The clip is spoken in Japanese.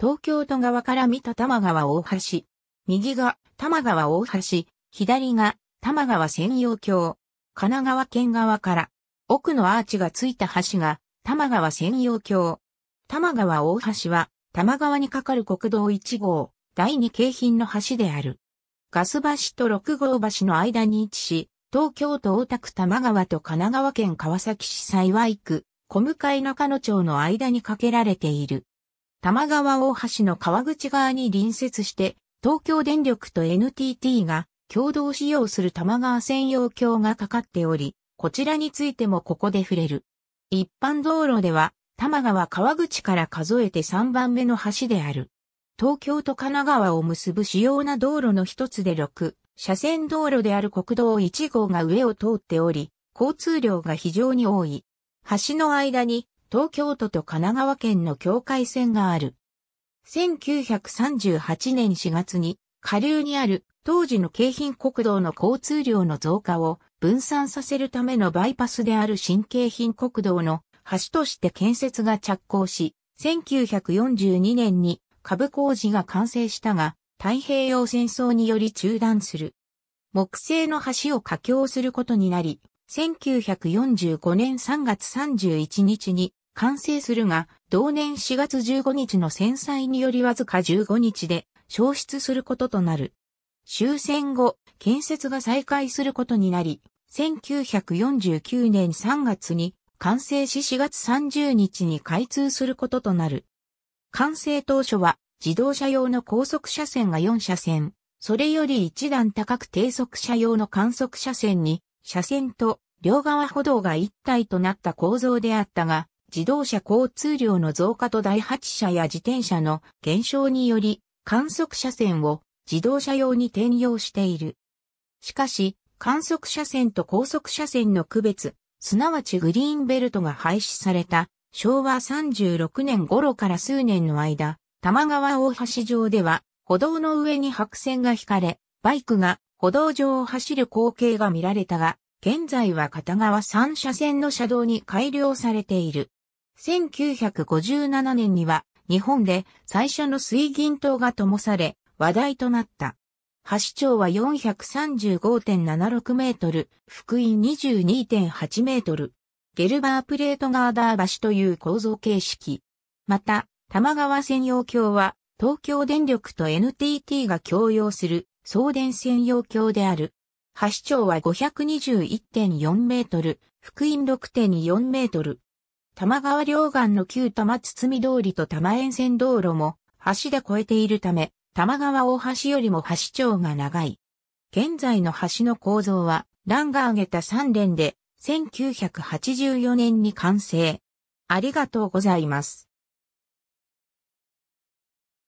東京都側から見た多摩川大橋。右が多摩川大橋、左が多摩川専用橋。神奈川県側から奥のアーチがついた橋が多摩川専用橋。多摩川大橋は多摩川に架かる国道1号第2京浜の橋である。ガス橋と6号橋の間に位置し、東京都大田区多摩川と神奈川県川崎市幸区、小向中野町の間に架けられている。多摩川大橋の川口側に隣接して、東京電力と NTT が共同使用する多摩川専用橋がかかっており、こちらについてもここで触れる。一般道路では、多摩川川口から数えて3番目の橋である。東京と神奈川を結ぶ主要な道路の一つで6、車線道路である国道1号が上を通っており、交通量が非常に多い。橋の間に東京都と神奈川県の境界線がある。1938年4月に下流にある当時の京浜国道の交通量の増加を分散させるためのバイパスである新京浜国道の橋として建設が着工し、1942年に株工事が完成したが、太平洋戦争により中断する。木製の橋を架橋することになり、1945年3月31日に完成するが、同年4月15日の戦災によりわずか15日で消失することとなる。終戦後、建設が再開することになり、1949年3月に完成し4月30日に開通することとなる。完成当初は自動車用の高速車線が4車線、それより1段高く低速車用の観測車線に、車線と両側歩道が一体となった構造であったが、自動車交通量の増加と第8車や自転車の減少により、観測車線を自動車用に転用している。しかし、観測車線と高速車線の区別、すなわちグリーンベルトが廃止された昭和36年頃から数年の間、玉川大橋上では歩道の上に白線が引かれ、バイクが歩道上を走る光景が見られたが、現在は片側3車線の車道に改良されている。1957年には日本で最初の水銀灯が灯され話題となった。橋長は435.76メートル、福音22.8メートル。ゲルバープレートガーダー橋という構造形式。また、玉川専用橋は東京電力と NTT が共用する送電専用橋である。橋長は521.4メートル、福音6.4メートル。玉川両岸の旧玉包堤通りと多摩沿線道路も橋で越えているため、玉川大橋よりも橋長が長い。現在の橋の構造は、欄が挙げた3連で、1984年に完成。ありがとうございます。